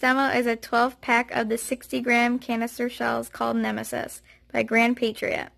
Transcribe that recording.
demo is a 12 pack of the 60 gram canister shells called Nemesis by Grand Patriot.